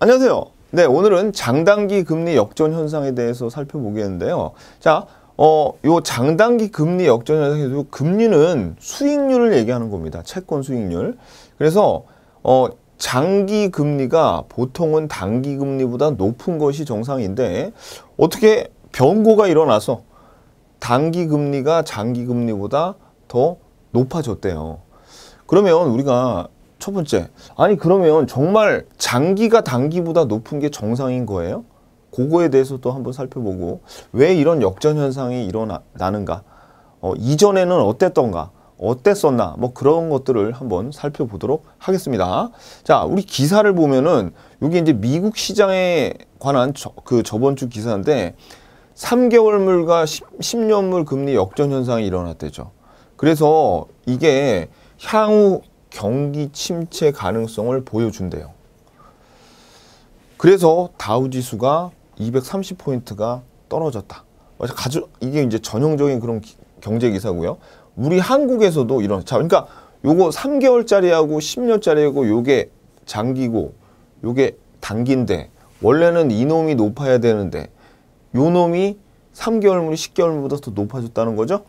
안녕하세요. 네, 오늘은 장단기 금리 역전 현상에 대해서 살펴보겠는데요. 자, 어, 요 장단기 금리 역전 현상에도 금리는 수익률을 얘기하는 겁니다. 채권 수익률. 그래서 어, 장기 금리가 보통은 단기 금리보다 높은 것이 정상인데 어떻게 변고가 일어나서 단기 금리가 장기 금리보다 더 높아졌대요. 그러면 우리가 첫 번째, 아니 그러면 정말 장기가 단기보다 높은 게 정상인 거예요? 그거에 대해서도 한번 살펴보고 왜 이런 역전 현상이 일어나는가? 어, 이전에는 어땠던가? 어땠었나? 뭐 그런 것들을 한번 살펴보도록 하겠습니다. 자, 우리 기사를 보면은 여기 이제 미국 시장에 관한 저, 그 저번 주 기사인데 3개월물과 10, 년물 금리 역전 현상이 일어났대죠. 그래서 이게 향후 경기 침체 가능성을 보여준대요. 그래서 다우 지수가 230포인트가 떨어졌다. 가주, 이게 이제 전형적인 그런 경제 기사고요. 우리 한국에서도 이런 자 그러니까 요거 3개월짜리하고 10년짜리하고 요게 장기고 요게 단기인데 원래는 이놈이 높아야 되는데 요놈이 3개월물이 10개월물보다 더 높아졌다는 거죠.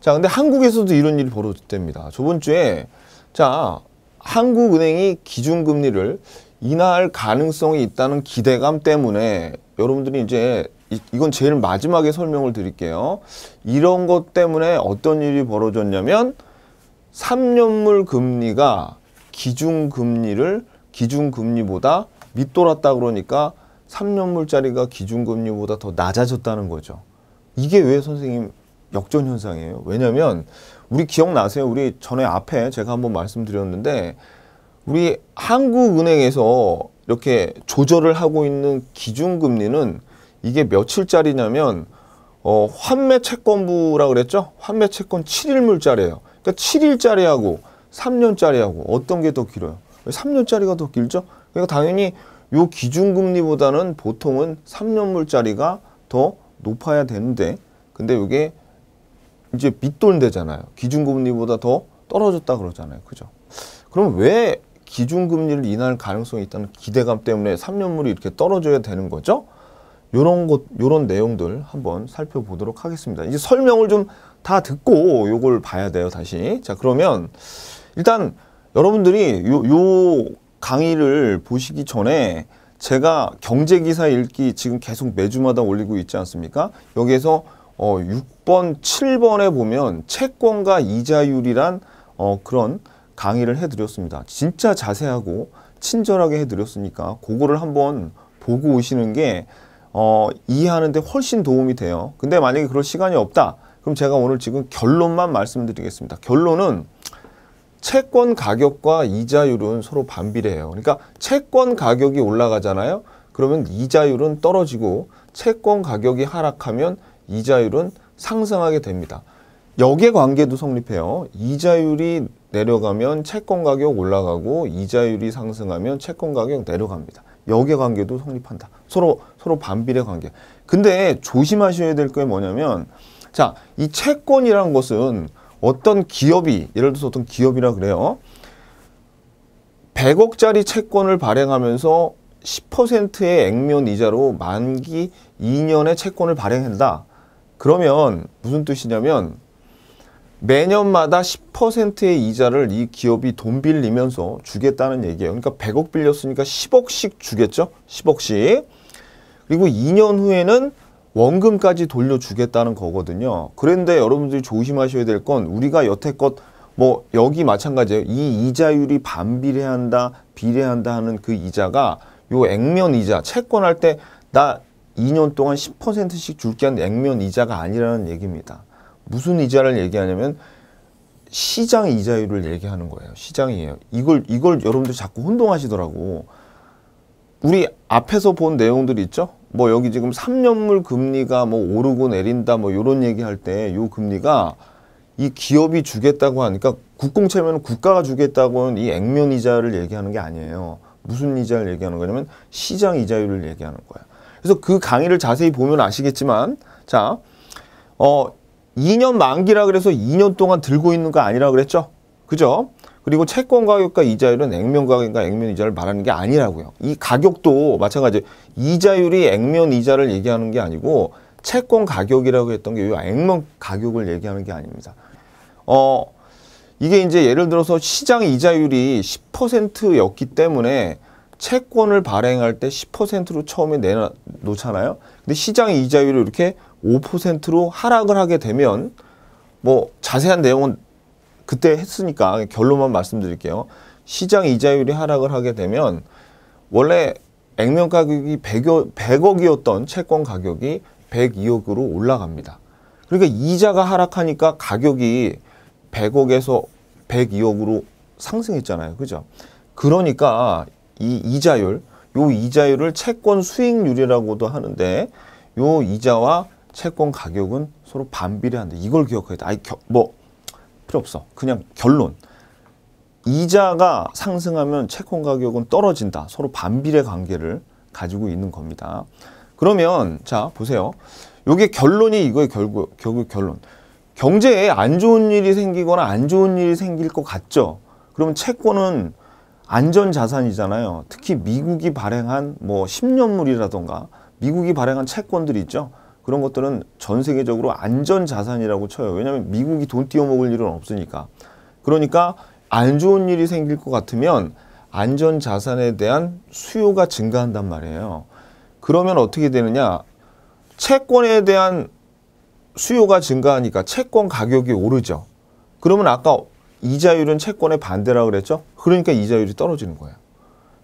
자, 근데 한국에서도 이런 일이 벌어졌답니다. 저번 주에 자, 한국은행이 기준금리를 인하할 가능성이 있다는 기대감 때문에 여러분들이 이제 이, 건 제일 마지막에 설명을 드릴게요. 이런 것 때문에 어떤 일이 벌어졌냐면 3년물 금리가 기준금리를 기준금리보다 밑돌았다 그러니까 3년물짜리가 기준금리보다 더 낮아졌다는 거죠. 이게 왜 선생님 역전현상이에요? 왜냐하면 우리 기억나세요? 우리 전에 앞에 제가 한번 말씀드렸는데 우리 한국은행에서 이렇게 조절을 하고 있는 기준금리는 이게 며칠짜리냐면 어, 환매 채권부라 그랬죠? 환매 채권 7일물짜리예요. 그러니까 7일짜리하고 3년짜리하고 어떤 게 더 길어요? 3년짜리가 더 길죠? 그러니까 당연히 요 기준금리보다는 보통은 3년물짜리가 더 높아야 되는데 근데 이게 이제 빚돌되잖아요 기준금리보다 더 떨어졌다 그러잖아요. 그죠? 그럼 왜 기준금리를 인할 가능성이 있다는 기대감 때문에 3년물이 이렇게 떨어져야 되는 거죠? 요런 것, 요런 내용들 한번 살펴보도록 하겠습니다. 이제 설명을 좀 다 듣고 요걸 봐야 돼요, 다시. 자, 그러면 일단 여러분들이 요, 요 강의를 보시기 전에 제가 경제기사 읽기 지금 계속 매주마다 올리고 있지 않습니까? 여기에서 어, 6번, 7번에 보면 채권과 이자율이란 어, 그런 강의를 해드렸습니다. 진짜 자세하고 친절하게 해드렸으니까 그거를 한번 보고 오시는 게 어, 이해하는데 훨씬 도움이 돼요. 근데 만약에 그럴 시간이 없다. 그럼 제가 오늘 지금 결론만 말씀드리겠습니다. 결론은 채권 가격과 이자율은 서로 반비례해요. 그러니까 채권 가격이 올라가잖아요. 그러면 이자율은 떨어지고 채권 가격이 하락하면 이자율은 상승하게 됩니다. 역의 관계도 성립해요. 이자율이 내려가면 채권 가격 올라가고 이자율이 상승하면 채권 가격 내려갑니다. 역의 관계도 성립한다. 서로 서로 반비례 관계. 근데 조심하셔야 될 게 뭐냐면 자, 이 채권이라는 것은 어떤 기업이 예를 들어서 어떤 기업이라 그래요. 100억짜리 채권을 발행하면서 10%의 액면 이자로 만기 2년의 채권을 발행한다. 그러면 무슨 뜻이냐면 매년마다 10%의 이자를 이 기업이 돈 빌리면서 주겠다는 얘기예요. 그러니까 100억 빌렸으니까 10억씩 주겠죠. 10억씩. 그리고 2년 후에는 원금까지 돌려주겠다는 거거든요. 그런데 여러분들이 조심하셔야 될 건 우리가 여태껏 뭐 여기 마찬가지예요. 이 이자율이 반비례한다, 비례한다 하는 그 이자가 요 액면 이자, 채권할 때나 2년 동안 10%씩 줄게한 액면 이자가 아니라는 얘기입니다. 무슨 이자를 얘기하냐면 시장 이자율을 얘기하는 거예요. 시장이에요. 이걸 이걸 여러분들 자꾸 혼동하시더라고. 우리 앞에서 본 내용들 있죠? 뭐 여기 지금 3년물 금리가 뭐 오르고 내린다 뭐 이런 얘기할 때요 금리가 이 기업이 주겠다고 하니까 국공채면 국가가 주겠다고 하는 이 액면 이자를 얘기하는 게 아니에요. 무슨 이자를 얘기하는 거냐면 시장 이자율을 얘기하는 거예요 그래서 그 강의를 자세히 보면 아시겠지만 자, 어, 2년 만기라 그래서 2년 동안 들고 있는 거 아니라 그랬죠? 그죠? 그리고 채권 가격과 이자율은 액면 가격과 액면 이자를 말하는 게 아니라고요. 이 가격도 마찬가지 이자율이 액면 이자를 얘기하는 게 아니고 채권 가격이라고 했던 게이 액면 가격을 얘기하는 게 아닙니다. 어 이게 이제 예를 들어서 시장 이자율이 10%였기 때문에 채권을 발행할 때 10%로 처음에 내놓잖아요. 근데 시장의 이자율을 이렇게 5%로 하락을 하게 되면 뭐 자세한 내용은 그때 했으니까 결론만 말씀드릴게요. 시장 이자율이 하락을 하게 되면 원래 액면 가격이 100억, 이었던 채권 가격이 102억으로 올라갑니다. 그러니까 이자가 하락하니까 가격이 100억에서 102억으로 상승했잖아요. 그죠? 그러니까 이 이자율, 요 이자율을 채권 수익률이라고도 하는데 요 이자와 채권 가격은 서로 반비례한다 이걸 기억해야 돼. 아이 뭐 필요 없어. 그냥 결론. 이자가 상승하면 채권 가격은 떨어진다. 서로 반비례 관계를 가지고 있는 겁니다. 그러면 자 보세요. 요게 결론이 이거의 결국 결국 결론. 경제에 안 좋은 일이 생기거나 안 좋은 일이 생길 것 같죠. 그러면 채권은 안전자산이잖아요. 특히 미국이 발행한 뭐 10년물이라던가 미국이 발행한 채권들 있죠. 그런 것들은 전 세계적으로 안전자산이라고 쳐요. 왜냐하면 미국이 돈 띄워먹을 일은 없으니까. 그러니까 안 좋은 일이 생길 것 같으면 안전자산에 대한 수요가 증가한단 말이에요. 그러면 어떻게 되느냐. 채권에 대한 수요가 증가하니까 채권 가격이 오르죠. 그러면 아까 이자율은 채권의 반대라고 그랬죠? 그러니까 이자율이 떨어지는 거예요.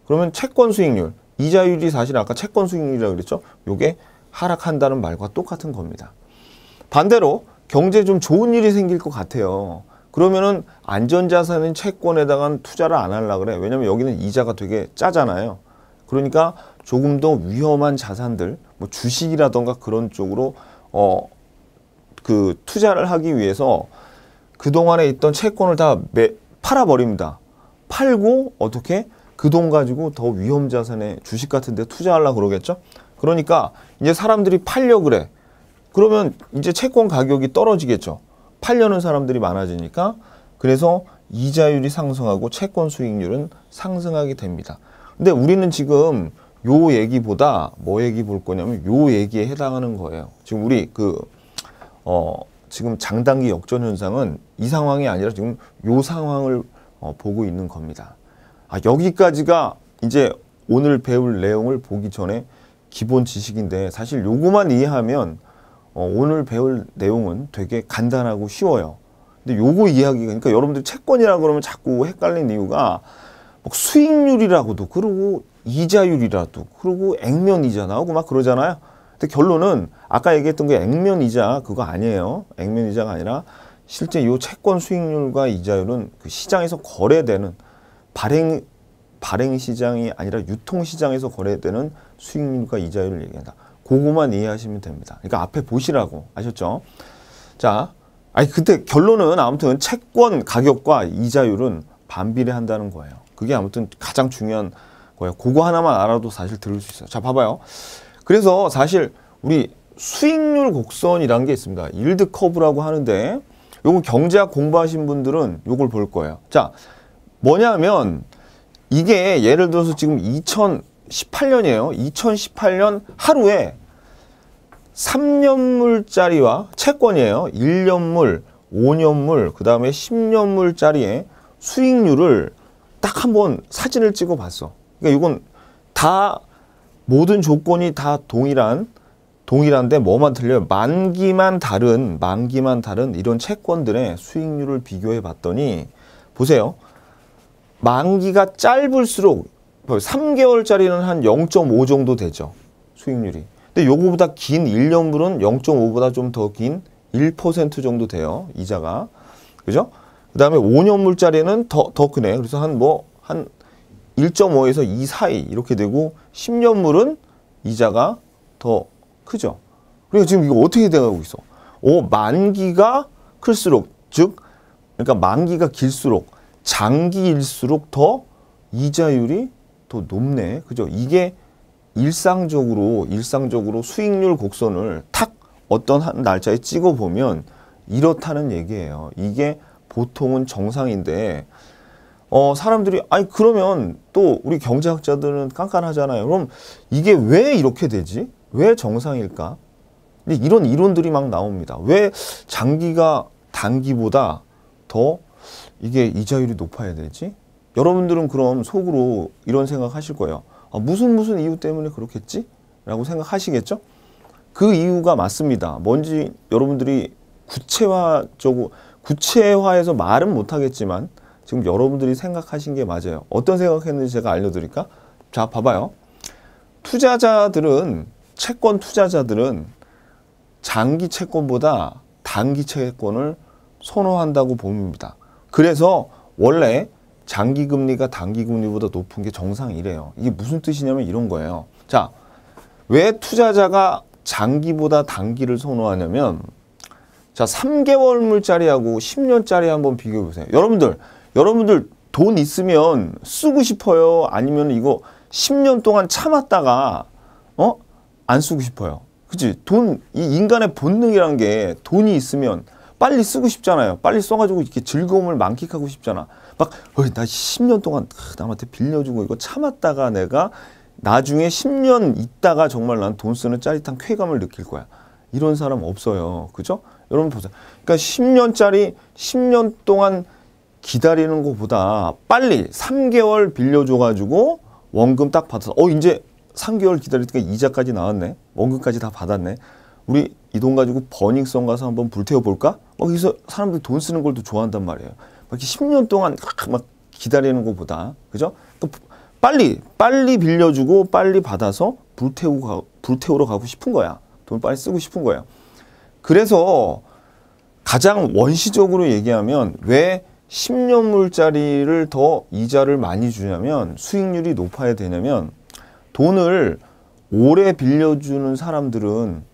그러면 채권 수익률, 이자율이 사실 아까 채권 수익률이라고 그랬죠? 요게 하락한다는 말과 똑같은 겁니다. 반대로 경제에 좀 좋은 일이 생길 것 같아요. 그러면은 안전자산인 채권에다가 투자를 안 하려고 그래. 왜냐면 여기는 이자가 되게 짜잖아요. 그러니까 조금 더 위험한 자산들, 뭐 주식이라던가 그런 쪽으로 어, 그 투자를 하기 위해서 그동안에 있던 채권을 다 매, 팔아버립니다. 팔고 어떻게 그 돈 가지고 더 위험 자산에 주식 같은 데 투자하려고 그러겠죠? 그러니까 이제 사람들이 팔려 그래. 그러면 이제 채권 가격이 떨어지겠죠. 팔려는 사람들이 많아지니까 그래서 이자율이 상승하고 채권 수익률은 상승하게 됩니다. 근데 우리는 지금 요 얘기보다 뭐 얘기 볼 거냐면 요 얘기에 해당하는 거예요. 지금 우리 그 어, 지금 장단기 역전 현상은 이 상황이 아니라 지금 요 상황을 어, 보고 있는 겁니다. 아, 여기까지가 이제 오늘 배울 내용을 보기 전에 기본 지식인데 사실 요거만 이해하면 어, 오늘 배울 내용은 되게 간단하고 쉬워요. 근데 요거 이야기 그러니까 여러분들 채권이라 그러면 자꾸 헷갈린 이유가 뭐 수익률이라고도 그러고 이자율이라도 그러고 액면이자 나오고 막 그러잖아요. 근데 결론은 아까 얘기했던 게 액면 이자 그거 아니에요. 액면 이자가 아니라 실제 요 채권 수익률과 이자율은 그 시장에서 거래되는 발행 발행 시장이 아니라 유통 시장에서 거래되는 수익률과 이자율을 얘기한다. 그거만 이해하시면 됩니다. 그러니까 앞에 보시라고 아셨죠? 자, 아니 그때 결론은 아무튼 채권 가격과 이자율은 반비례한다는 거예요. 그게 아무튼 가장 중요한 거예요. 그거 하나만 알아도 사실 들을 수 있어요. 자, 봐봐요. 그래서 사실 우리 수익률 곡선이라는 게 있습니다. 일드 커브라고 하는데 요거 경제학 공부하신 분들은 요걸 볼 거예요. 자, 뭐냐면 이게 예를 들어서 지금 2018년이에요. 2018년 하루에 3년물짜리와 채권이에요. 1년물, 5년물, 그 다음에 10년물짜리의 수익률을 딱 한번 사진을 찍어 봤어. 그러니까 이건 다 모든 조건이 다 동일한 동일한데 뭐만 틀려요? 만기만 다른 만기만 다른 이런 채권들의 수익률을 비교해 봤더니 보세요. 만기가 짧을수록 3개월짜리는 한 0.5 정도 되죠. 수익률이. 근데 요거보다 긴 1년물은 0.5보다 좀 더 긴 1% 정도 돼요. 이자가. 그죠? 그 다음에 5년물짜리는 더, 더 크네. 그래서 한 뭐, 한 1.5에서 2 사이 이렇게 되고 10년물은 이자가 더 크죠. 그리고 지금 이거 어떻게 돼가고 있어? 오 만기가 클수록 즉 그러니까 만기가 길수록 장기일수록 더 이자율이 더 높네. 그죠? 이게 일상적으로 일상적으로 수익률 곡선을 탁 어떤 한 날짜에 찍어 보면 이렇다는 얘기예요. 이게 보통은 정상인데 어, 사람들이 아니 그러면 또 우리 경제학자들은 깐깐하잖아요. 그럼 이게 왜 이렇게 되지? 왜 정상일까? 이런 이론들이 막 나옵니다. 왜 장기가 단기보다 더 이게 이자율이 높아야 되지? 여러분들은 그럼 속으로 이런 생각 하실 거예요. 아, 무슨 무슨 이유 때문에 그렇겠지? 라고 생각하시겠죠? 그 이유가 맞습니다. 뭔지 여러분들이 구체화적으로 구체화해서 말은 못하겠지만 지금 여러분들이 생각하신 게 맞아요. 어떤 생각했는지 제가 알려드릴까? 자, 봐봐요. 투자자들은, 채권 투자자들은 장기 채권보다 단기 채권을 선호한다고 봅니다. 그래서 원래 장기 금리가 단기 금리보다 높은 게 정상이래요. 이게 무슨 뜻이냐면 이런 거예요. 자, 왜 투자자가 장기보다 단기를 선호하냐면 자, 3개월 물짜리하고 10년짜리 한번 비교해 보세요. 여러분들 여러분들 돈 있으면 쓰고 싶어요? 아니면 이거 10년 동안 참았다가 어? 안 쓰고 싶어요. 그치? 돈, 이 인간의 본능이란 게 돈이 있으면 빨리 쓰고 싶잖아요. 빨리 써가지고 이렇게 즐거움을 만끽하고 싶잖아. 막, 어이, 나 10년 동안 남한테 빌려주고 이거 참았다가 내가 나중에 10년 있다가 정말 난 돈 쓰는 짜릿한 쾌감을 느낄 거야. 이런 사람 없어요. 그죠? 여러분 보세요. 그러니까 10년짜리, 10년 동안 기다리는 것보다 빨리 3개월 빌려줘가지고 원금 딱 받아서 어 이제 3개월 기다리니까 이자까지 나왔네 원금까지 다 받았네 우리 이 돈 가지고 버닝썬 가서 한번 불태워볼까? 어, 그래서 사람들 이돈 쓰는 걸또 좋아한단 말이에요 막 10년 동안 막 기다리는 것보다 그죠? 빨리 빨리 빌려주고 빨리 받아서 불태우고 가, 불태우러 가고 싶은 거야 돈 빨리 쓰고 싶은 거야 그래서 가장 원시적으로 얘기하면 왜 10년물짜리를 더 이자를 많이 주냐면 수익률이 높아야 되냐면 돈을 오래 빌려주는 사람들은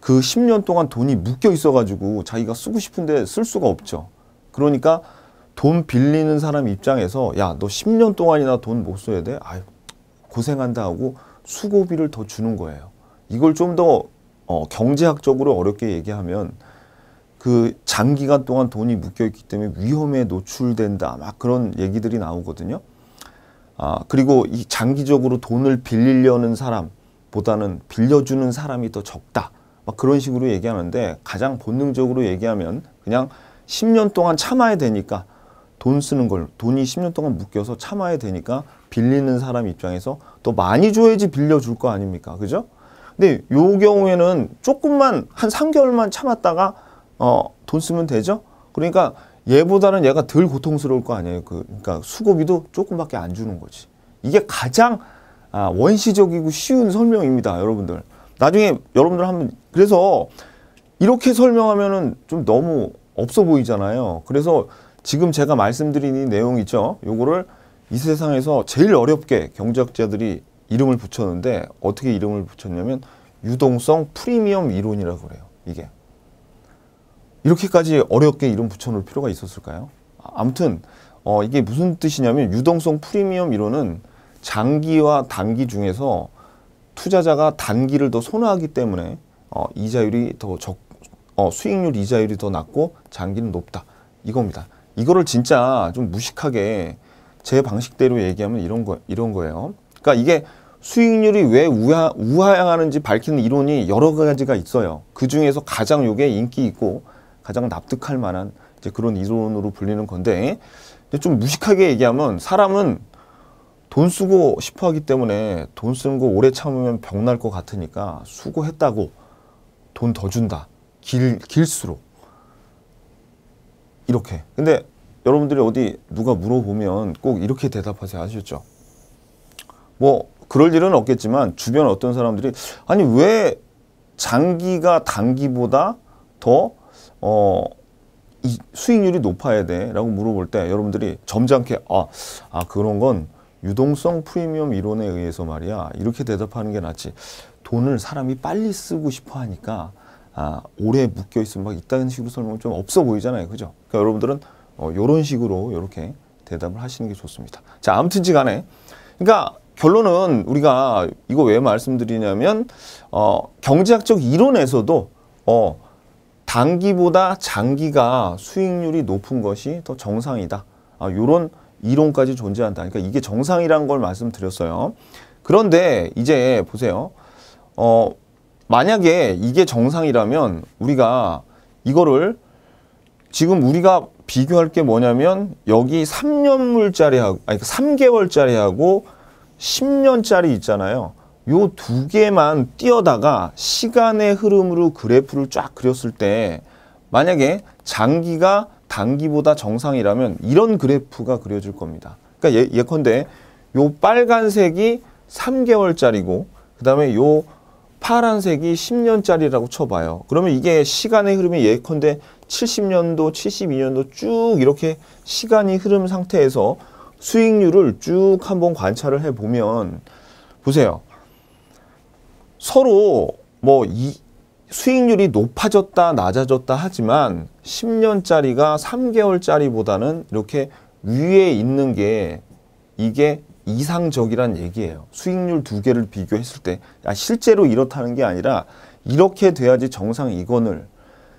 그 10년 동안 돈이 묶여 있어가지고 자기가 쓰고 싶은데 쓸 수가 없죠. 그러니까 돈 빌리는 사람 입장에서 야 너 10년 동안이나 돈 못 써야 돼? 아유 고생한다 하고 수고비를 더 주는 거예요. 이걸 좀더 어, 경제학적으로 어렵게 얘기하면 그 장기간 동안 돈이 묶여 있기 때문에 위험에 노출된다 막 그런 얘기들이 나오거든요. 아 그리고 이 장기적으로 돈을 빌리려는 사람보다는 빌려주는 사람이 더 적다 막 그런 식으로 얘기하는데 가장 본능적으로 얘기하면 그냥 10년 동안 참아야 되니까 돈 쓰는 걸 돈이 10년 동안 묶여서 참아야 되니까 빌리는 사람 입장에서 더 많이 줘야지 빌려줄 거 아닙니까 그죠? 근데 요 경우에는 조금만 한 3개월만 참았다가 어, 돈 쓰면 되죠? 그러니까 얘보다는 얘가 덜 고통스러울 거 아니에요. 그, 그러니까 수고비도 조금밖에 안 주는 거지. 이게 가장 아, 원시적이고 쉬운 설명입니다. 여러분들. 나중에 여러분들 한번 그래서 이렇게 설명하면은 좀 너무 없어 보이잖아요. 그래서 지금 제가 말씀드린 이 내용 있죠. 요거를 이 세상에서 제일 어렵게 경제학자들이 이름을 붙였는데 어떻게 이름을 붙였냐면 유동성 프리미엄 이론이라고 그래요. 이게 이렇게까지 어렵게 이름 붙여놓을 필요가 있었을까요? 아무튼 어, 이게 무슨 뜻이냐면 유동성 프리미엄 이론은 장기와 단기 중에서 투자자가 단기를 더 선호하기 때문에 어, 이자율이 더 적, 어, 수익률 이자율이 더 낮고 장기는 높다 이겁니다. 이거를 진짜 좀 무식하게 제 방식대로 얘기하면 이런 거 이런 거예요. 그러니까 이게 수익률이 왜 우하, 우하향하는지 밝히는 이론이 여러 가지가 있어요. 그 중에서 가장 요게 인기 있고 가장 납득할 만한 이제 그런 이론으로 불리는 건데 이제 좀 무식하게 얘기하면 사람은 돈 쓰고 싶어 하기 때문에 돈 쓰는 거 오래 참으면 병날 것 같으니까 수고했다고 돈 더 준다. 길, 길수록. 이렇게. 근데 여러분들이 어디 누가 물어보면 꼭 이렇게 대답하세요. 아시죠? 뭐, 그럴 일은 없겠지만 주변 어떤 사람들이 아니, 왜 장기가 단기보다 더 어, 이 수익률이 높아야 돼 라고 물어볼 때 여러분들이 점잖게 아, 아 그런 건 유동성 프리미엄 이론에 의해서 말이야 이렇게 대답하는 게 낫지 돈을 사람이 빨리 쓰고 싶어 하니까 아, 오래 묶여 있으면 막 이딴 식으로 설명 좀 없어 보이잖아요 그죠 그러니까 여러분들은 어, 요런 식으로 이렇게 대답을 하시는 게 좋습니다 자 아무튼지 간에 그러니까 결론은 우리가 이거 왜 말씀드리냐면 어, 경제학적 이론에서도 어, 단기보다 장기가 수익률이 높은 것이 더 정상이다. 아, 요런 이론까지 존재한다. 그러니까 이게 정상이라는 걸 말씀드렸어요. 그런데 이제 보세요. 어, 만약에 이게 정상이라면 우리가 이거를 지금 우리가 비교할 게 뭐냐면 여기 3년물짜리하고 아니 3개월짜리하고 10년짜리 있잖아요. 요두 개만 띄어다가 시간의 흐름으로 그래프를 쫙 그렸을 때 만약에 장기가 단기보다 정상이라면 이런 그래프가 그려질 겁니다. 그러니까 예, 컨대요 빨간색이 3개월짜리고 그 다음에 요 파란색이 10년짜리라고 쳐봐요. 그러면 이게 시간의 흐름이 예컨대 70년도, 72년도 쭉 이렇게 시간이 흐름 상태에서 수익률을 쭉 한번 관찰을 해보면 보세요. 서로 뭐 이, 수익률이 높아졌다 낮아졌다 하지만 10년짜리가 3개월짜리보다는 이렇게 위에 있는 게 이게 이상적이란 얘기예요. 수익률 두 개를 비교했을 때 야, 아, 실제로 이렇다는 게 아니라 이렇게 돼야지 정상 이건을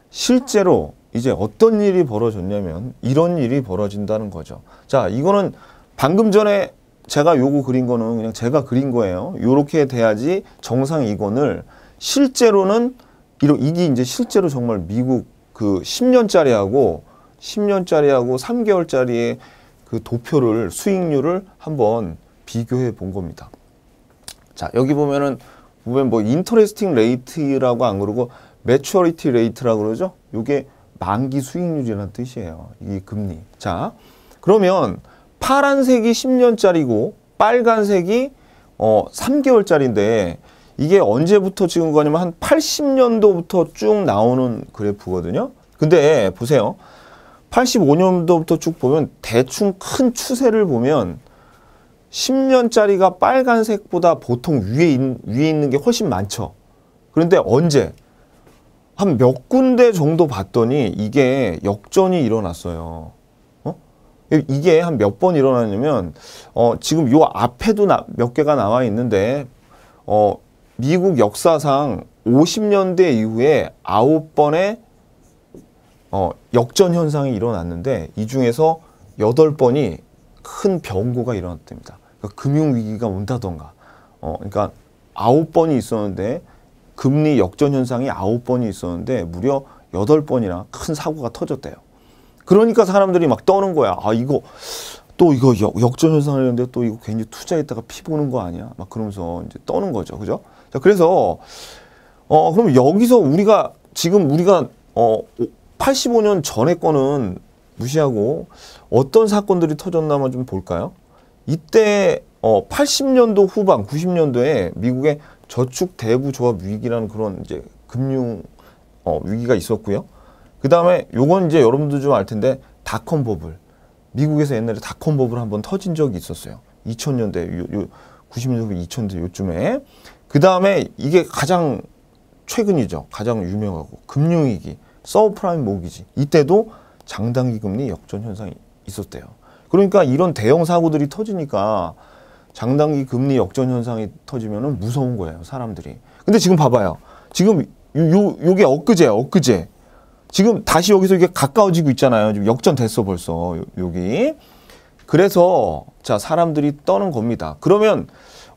실제로 이제 어떤 일이 벌어졌냐면 이런 일이 벌어진다는 거죠. 자 이거는 방금 전에 제가 요거 그린 거는 그냥 제가 그린 거예요. 요렇게 돼야지 정상 이건을 실제로는 이러, 이게 이제 실제로 정말 미국 그 10년짜리하고 10년짜리하고 3개월짜리의 그 도표를 수익률을 한번 비교해 본 겁니다. 자 여기 보면은 보면 뭐 인터레스팅 레이트라고 안 그러고 매추어리티 레이트라고 그러죠. 요게 만기 수익률이라는 뜻이에요. 이 금리. 자 그러면 파란색이 10년짜리고 빨간색이 어 3개월짜리인데 이게 언제부터 찍은 거냐면 한 80년도부터 쭉 나오는 그래프거든요. 근데 보세요. 85년도부터 쭉 보면 대충 큰 추세를 보면 10년짜리가 빨간색보다 보통 위에, 있, 위에 있는 게 훨씬 많죠. 그런데 언제? 한 몇 군데 정도 봤더니 이게 역전이 일어났어요. 이게 한 몇 번 일어나냐면 어, 지금 요 앞에도 나, 몇 개가 나와 있는데 어, 미국 역사상 50년대 이후에 아홉 번의 어, 역전 현상이 일어났는데 이 중에서 여덟 번이큰 변고가 일어났답니다. 그러니까 금융위기가 온다던가 어, 그러니까 아홉 번이 있었는데 금리 역전 현상이 아홉 번이 있었는데 무려 여덟 번이나큰 사고가 터졌대요. 그러니까 사람들이 막 떠는 거야. 아 이거 또 이거 역전 현상이는데 또 이거 괜히 투자했다가 피 보는 거 아니야? 막 그러면서 이제 떠는 거죠. 그죠? 자, 그래서 어 그럼 여기서 우리가 지금 우리가 어 85년 전의 거는 무시하고 어떤 사건들이 터졌나만 좀 볼까요? 이때 어 80년도 후반 90년도에 미국의 저축 대부 조합 위기라는 그런 이제 금융 어 위기가 있었고요. 그 다음에 요건 이제 여러분도 좀 알 텐데 닷컴 버블. 미국에서 옛날에 닷컴 버블 한번 터진 적이 있었어요. 2000년대, 요, 요 90년대, 2000년대 요쯤에. 그 다음에 이게 가장 최근이죠. 가장 유명하고. 금융위기, 서브프라임 모기지. 이때도 장단기 금리 역전 현상이 있었대요. 그러니까 이런 대형 사고들이 터지니까 장단기 금리 역전 현상이 터지면 무서운 거예요. 사람들이. 근데 지금 봐봐요. 지금 요, 요, 요게 엊그제 엊그제. 지금 다시 여기서 이게 가까워지고 있잖아요. 지금 역전됐어 벌써 여기. 그래서 자 사람들이 떠는 겁니다. 그러면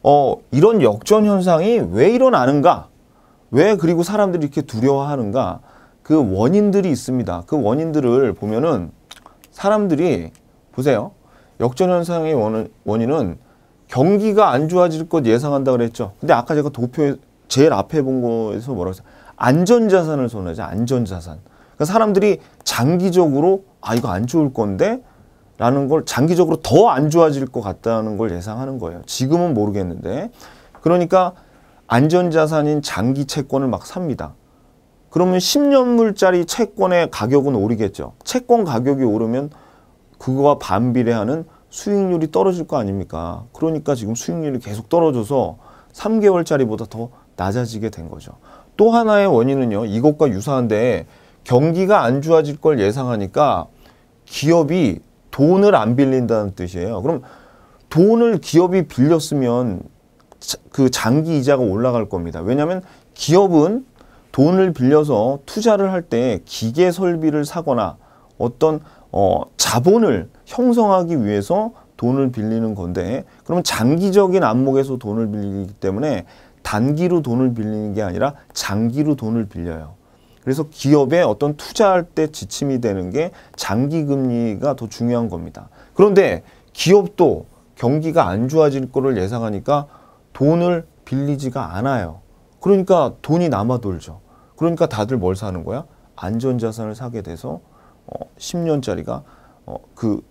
어 이런 역전 현상이 왜 일어나는가? 왜 그리고 사람들이 이렇게 두려워하는가? 그 원인들이 있습니다. 그 원인들을 보면은 사람들이 보세요. 역전 현상의 원인은 경기가 안 좋아질 것 예상한다 그랬죠. 근데 아까 제가 도표 제일 앞에 본 거에서 뭐라고 했어요? 안전자산을 선호하죠 안전자산. 그러니까 사람들이 장기적으로 아 이거 안 좋을 건데 라는 걸 장기적으로 더 안 좋아질 것 같다는 걸 예상하는 거예요. 지금은 모르겠는데. 그러니까 안전자산인 장기 채권을 막 삽니다. 그러면 10년물짜리 채권의 가격은 오르겠죠. 채권 가격이 오르면 그거와 반비례하는 수익률이 떨어질 거 아닙니까? 그러니까 지금 수익률이 계속 떨어져서 3개월짜리보다 더 낮아지게 된 거죠. 또 하나의 원인은요. 이것과 유사한데 경기가 안 좋아질 걸 예상하니까 기업이 돈을 안 빌린다는 뜻이에요. 그럼 돈을 기업이 빌렸으면 그 장기 이자가 올라갈 겁니다. 왜냐하면 기업은 돈을 빌려서 투자를 할 때 기계 설비를 사거나 어떤 어, 자본을 형성하기 위해서 돈을 빌리는 건데 그러면 장기적인 안목에서 돈을 빌리기 때문에 단기로 돈을 빌리는 게 아니라 장기로 돈을 빌려요. 그래서 기업에 어떤 투자할 때 지침이 되는 게 장기 금리가 더 중요한 겁니다. 그런데 기업도 경기가 안 좋아질 거를 예상하니까 돈을 빌리지가 않아요. 그러니까 돈이 남아 돌죠. 그러니까 다들 뭘 사는 거야? 안전자산을 사게 돼서 어, 10년짜리가 어, 그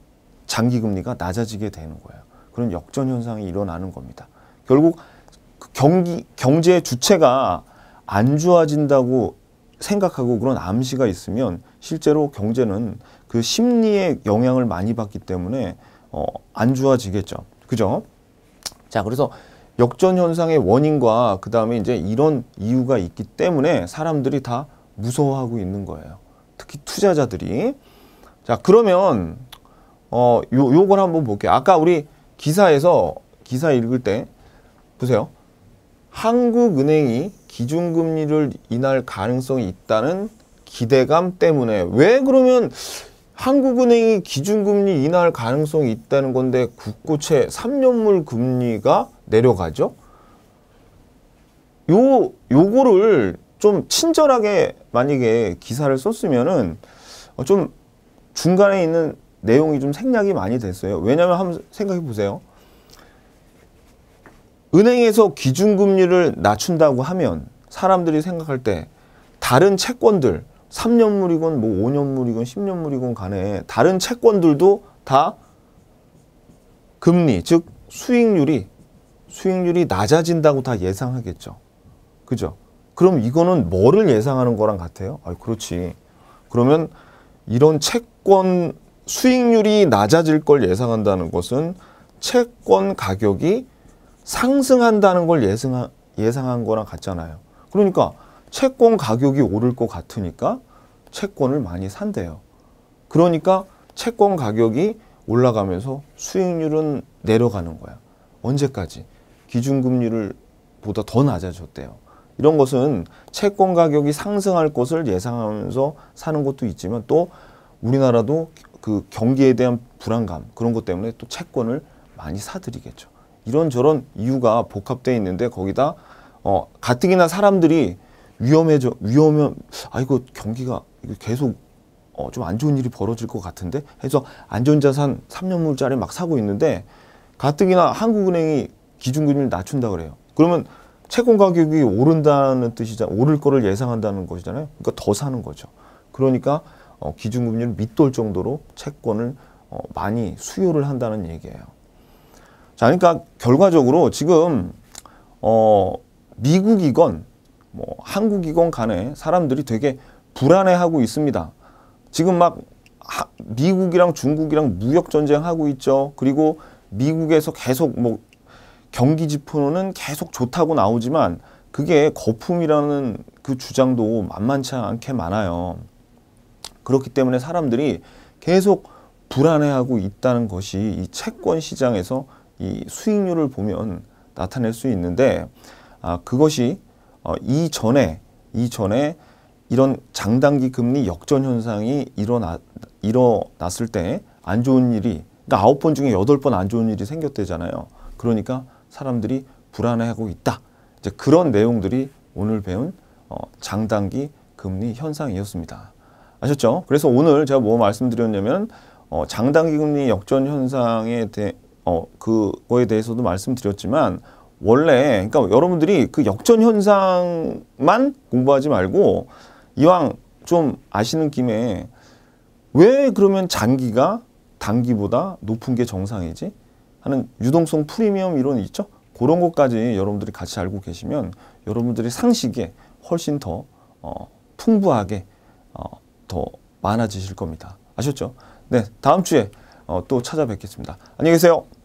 장기금리가 낮아지게 되는 거예요. 그런 역전 현상이 일어나는 겁니다. 결국 그 경기 경제의 주체가 안 좋아진다고 생각하고 그런 암시가 있으면 실제로 경제는 그 심리의 영향을 많이 받기 때문에 어, 안 좋아지겠죠. 그죠? 자, 그래서 역전 현상의 원인과 그 다음에 이제 이런 이유가 있기 때문에 사람들이 다 무서워하고 있는 거예요. 특히 투자자들이. 자, 그러면 어, 요, 요걸 한번 볼게요. 아까 우리 기사에서 기사 읽을 때 보세요. 한국은행이 기준금리를 인할 가능성이 있다는 기대감 때문에 왜 그러면 한국은행이 기준금리 인할 가능성이 있다는 건데 국고채 3년물 금리가 내려가죠? 요, 요거를 좀 친절하게 만약에 기사를 썼으면은 어, 좀 중간에 있는 내용이 좀 생략이 많이 됐어요. 왜냐면 한번 생각해 보세요. 은행에서 기준금리를 낮춘다고 하면 사람들이 생각할 때 다른 채권들 3년물이건 뭐 5년물이건 10년물이건 간에 다른 채권들도 다 금리 즉 수익률이 수익률이 낮아진다고 다 예상하겠죠. 그죠? 그럼 이거는 뭐를 예상하는 거랑 같아요? 아, 그렇지. 그러면 이런 채권 수익률이 낮아질 걸 예상한다는 것은 채권 가격이 상승한다는 걸 예상, 예상한 거랑 같잖아요. 그러니까 채권 가격이 오를 것 같으니까 채권을 많이 산대요. 그러니까 채권 가격이 올라가면서 수익률은 내려가는 거야. 언제까지? 기준금리를 보다 더 낮아졌대요. 이런 것은 채권 가격이 상승할 것을 예상하면서 사는 것도 있지만 또 우리나라도 그 경기에 대한 불안감 그런 것 때문에 또 채권을 많이 사들이겠죠. 이런저런 이유가 복합되어 있는데 거기다 어 가뜩이나 사람들이 위험해져 위험해 아 이거 경기가 이거 계속 어, 좀 안 좋은 일이 벌어질 것 같은데 해서 안전자산 3년물짜리 막 사고 있는데 가뜩이나 한국은행이 기준금리를 낮춘다 그래요. 그러면 채권 가격이 오른다는 뜻이자 오를 거를 예상한다는 것이잖아요. 그러니까 더 사는 거죠. 그러니까 어, 기준금리를 밑돌 정도로 채권을 어, 많이 수요를 한다는 얘기예요. 자, 그러니까 결과적으로 지금 어, 미국이건 뭐 한국이건 간에 사람들이 되게 불안해하고 있습니다. 지금 막 하, 미국이랑 중국이랑 무역 전쟁하고 있죠. 그리고 미국에서 계속 뭐 경기 지표는 계속 좋다고 나오지만 그게 거품이라는 그 주장도 만만치 않게 많아요. 그렇기 때문에 사람들이 계속 불안해하고 있다는 것이 이 채권 시장에서 이 수익률을 보면 나타낼 수 있는데 아, 그것이 어, 이전에 이전에 이런 장단기 금리 역전 현상이 일어나 일어났을 때 안 좋은 일이 그러니까 아홉 번 중에 여덟 번 안 좋은 일이 생겼대잖아요. 그러니까 사람들이 불안해하고 있다. 이제 그런 내용들이 오늘 배운 어, 장단기 금리 현상이었습니다. 아셨죠? 그래서 오늘 제가 뭐 말씀드렸냐면 어, 장단기 금리 역전 현상에 대, 해 어, 그거에 대해서도 말씀드렸지만 원래 그러니까 여러분들이 그 역전 현상만 공부하지 말고 이왕 좀 아시는 김에 왜 그러면 장기가 단기보다 높은 게 정상이지 하는 유동성 프리미엄 이론이 있죠. 그런 것까지 여러분들이 같이 알고 계시면 여러분들이 상식에 훨씬 더 어, 풍부하게 어, 더 많아지실 겁니다. 아셨죠? 네, 다음 주에 어, 또 찾아뵙겠습니다. 안녕히 계세요.